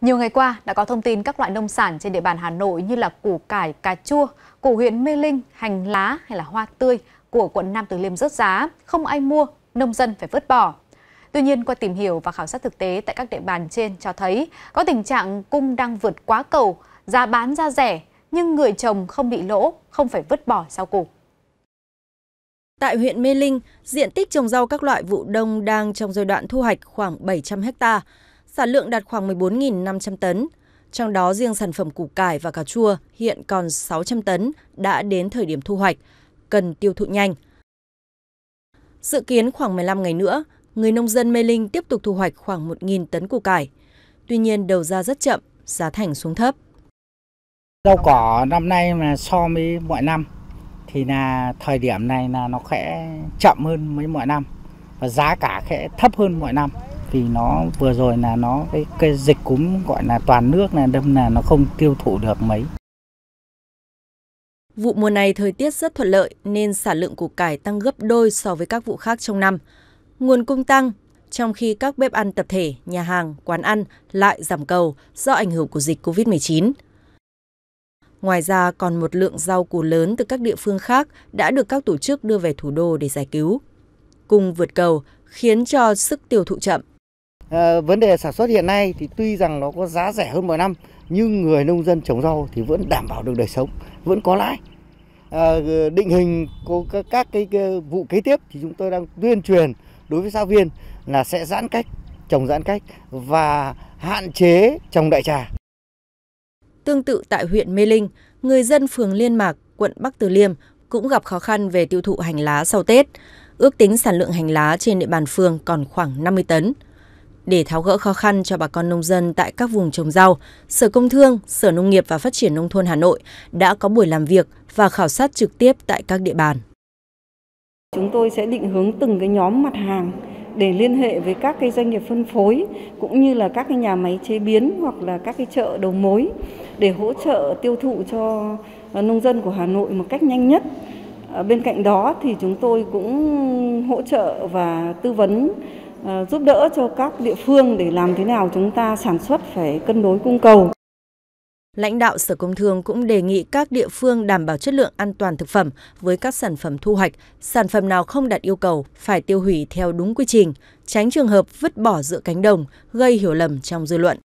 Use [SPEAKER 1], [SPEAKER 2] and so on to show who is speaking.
[SPEAKER 1] Nhiều ngày qua đã có thông tin các loại nông sản trên địa bàn Hà Nội như là củ cải, cà chua, củ huyện Mê Linh, hành lá hay là hoa tươi của quận Nam Từ Liêm rớt giá, không ai mua, nông dân phải vứt bỏ. Tuy nhiên, qua tìm hiểu và khảo sát thực tế tại các địa bàn trên cho thấy có tình trạng cung đang vượt quá cầu, giá bán ra rẻ nhưng người trồng không bị lỗ, không phải vứt bỏ sau củ. Tại huyện Mê Linh, diện tích trồng
[SPEAKER 2] rau các loại vụ đông đang trong giai đoạn thu hoạch khoảng 700 hectare sản lượng đạt khoảng 14.500 tấn. Trong đó riêng sản phẩm củ cải và cà chua hiện còn 600 tấn đã đến thời điểm thu hoạch, cần tiêu thụ nhanh. Dự kiến khoảng 15 ngày nữa, người nông dân Mê Linh tiếp tục thu hoạch khoảng 1.000 tấn củ cải. Tuy
[SPEAKER 3] nhiên đầu ra rất chậm, giá thành xuống thấp. Rau cỏ năm nay mà so với mọi năm thì là thời điểm này là nó khẽ chậm hơn mấy mọi năm và giá cả khẽ thấp hơn mọi năm vì nó vừa rồi là nó cái, cái dịch cúm gọi là toàn nước là đâm là nó không tiêu thụ được mấy.
[SPEAKER 2] Vụ mùa này thời tiết rất thuận lợi nên sản lượng củ cải tăng gấp đôi so với các vụ khác trong năm. Nguồn cung tăng, trong khi các bếp ăn tập thể, nhà hàng, quán ăn lại giảm cầu do ảnh hưởng của dịch COVID-19. Ngoài ra còn một lượng rau củ lớn từ các địa phương khác đã được các tổ chức đưa về thủ đô để giải cứu. Cùng vượt cầu khiến cho sức tiêu thụ chậm à, vấn đề sản xuất hiện nay thì tuy
[SPEAKER 4] rằng nó có giá rẻ hơn mọi năm nhưng người nông dân trồng rau thì vẫn đảm bảo được đời sống, vẫn có lãi. À, định hình của các, các cái, cái vụ kế tiếp thì chúng tôi đang tuyên truyền đối với giáo viên là sẽ giãn cách, trồng giãn cách và hạn chế trồng đại trà.
[SPEAKER 2] Tương tự tại huyện Mê Linh, người dân phường Liên Mạc, quận Bắc Từ Liêm cũng gặp khó khăn về tiêu thụ hành lá sau Tết. Ước tính sản lượng hành lá trên địa bàn phường còn khoảng 50 tấn. Để tháo gỡ khó khăn cho bà con nông dân tại các vùng trồng rau, Sở Công Thương, Sở Nông nghiệp và Phát triển Nông thôn Hà Nội đã có buổi làm việc và khảo sát trực tiếp tại các địa bàn.
[SPEAKER 5] Chúng tôi sẽ định hướng từng cái nhóm mặt hàng để liên hệ với các cái doanh nghiệp phân phối cũng như là các cái nhà máy chế biến hoặc là các cái chợ đầu mối để hỗ trợ tiêu thụ cho ờ, nông dân của Hà Nội một cách nhanh nhất. Ờ, bên cạnh đó thì chúng tôi cũng hỗ trợ và tư vấn Ờ, giúp đỡ cho các địa phương để làm thế nào chúng ta sản xuất
[SPEAKER 2] phải cân đối cung cầu. Lãnh đạo Sở Công Thương cũng đề nghị các địa phương đảm bảo chất lượng an toàn thực phẩm với các sản phẩm thu hoạch, sản phẩm nào không đạt yêu cầu phải tiêu hủy theo đúng quy trình, tránh trường hợp vứt bỏ giữa cánh đồng, gây hiểu lầm trong dư luận.